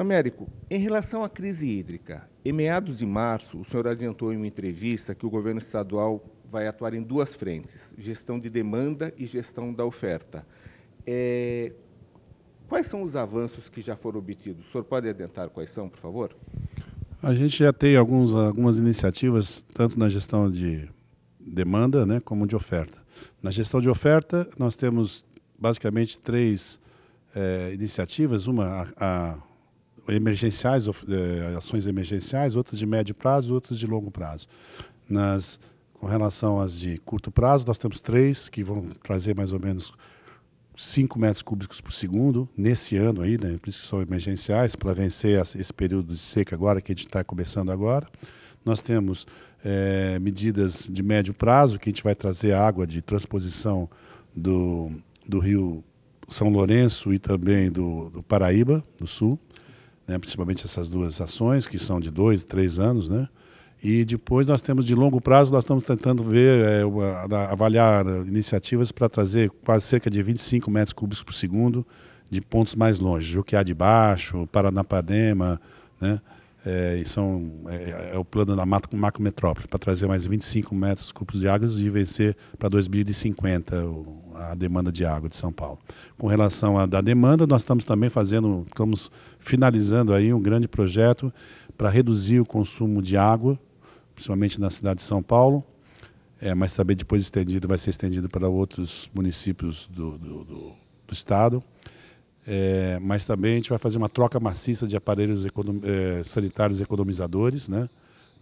Américo, em relação à crise hídrica, em meados de março, o senhor adiantou em uma entrevista que o governo estadual vai atuar em duas frentes, gestão de demanda e gestão da oferta. É, quais são os avanços que já foram obtidos? O senhor pode adiantar quais são, por favor? A gente já tem alguns, algumas iniciativas, tanto na gestão de demanda né, como de oferta. Na gestão de oferta, nós temos basicamente três é, iniciativas. Uma, a, a emergenciais, eh, ações emergenciais, outras de médio prazo, outras de longo prazo. Nas, com relação às de curto prazo, nós temos três que vão trazer mais ou menos 5 metros cúbicos por segundo nesse ano aí, né? por isso que são emergenciais, para vencer esse período de seca agora, que a gente está começando agora. Nós temos é, medidas de médio prazo, que a gente vai trazer água de transposição do, do rio São Lourenço e também do, do Paraíba, do Sul né, principalmente essas duas ações, que são de dois, três anos, né? E depois nós temos de longo prazo, nós estamos tentando ver, é, avaliar iniciativas para trazer quase cerca de 25 metros cúbicos por segundo de pontos mais longe, Juquiá de Baixo, Paranapadema, né? É, e são, é, é, é o plano da macrometrópole, para trazer mais 25 metros cúbicos de águas e vencer para 2050 o, a demanda de água de São Paulo. Com relação à da demanda, nós estamos também fazendo, estamos finalizando aí um grande projeto para reduzir o consumo de água, principalmente na cidade de São Paulo, é, mas também depois estendido, vai ser estendido para outros municípios do, do, do, do estado. É, mas também a gente vai fazer uma troca maciça de aparelhos econom, é, sanitários economizadores, né?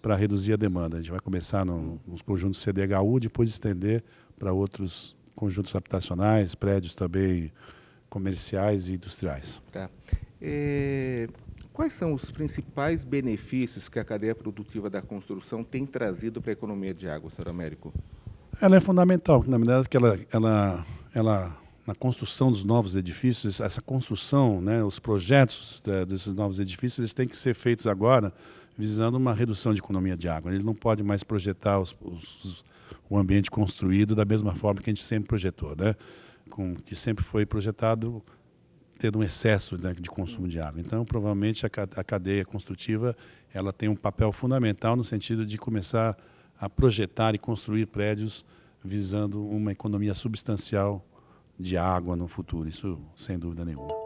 para reduzir a demanda. A gente vai começar no, nos conjuntos CDHU, depois estender para outros conjuntos habitacionais, prédios também comerciais e industriais. Tá. É, quais são os principais benefícios que a cadeia produtiva da construção tem trazido para a economia de água, senhor Américo? Ela é fundamental, na verdade, que ela, ela, ela na construção dos novos edifícios, essa construção, né, os projetos é, desses novos edifícios, eles têm que ser feitos agora visando uma redução de economia de água. Ele não pode mais projetar os, os, o ambiente construído da mesma forma que a gente sempre projetou, né? Com, que sempre foi projetado ter um excesso né, de consumo de água. Então, provavelmente, a, a cadeia construtiva ela tem um papel fundamental no sentido de começar a projetar e construir prédios visando uma economia substancial de água no futuro. Isso, sem dúvida nenhuma.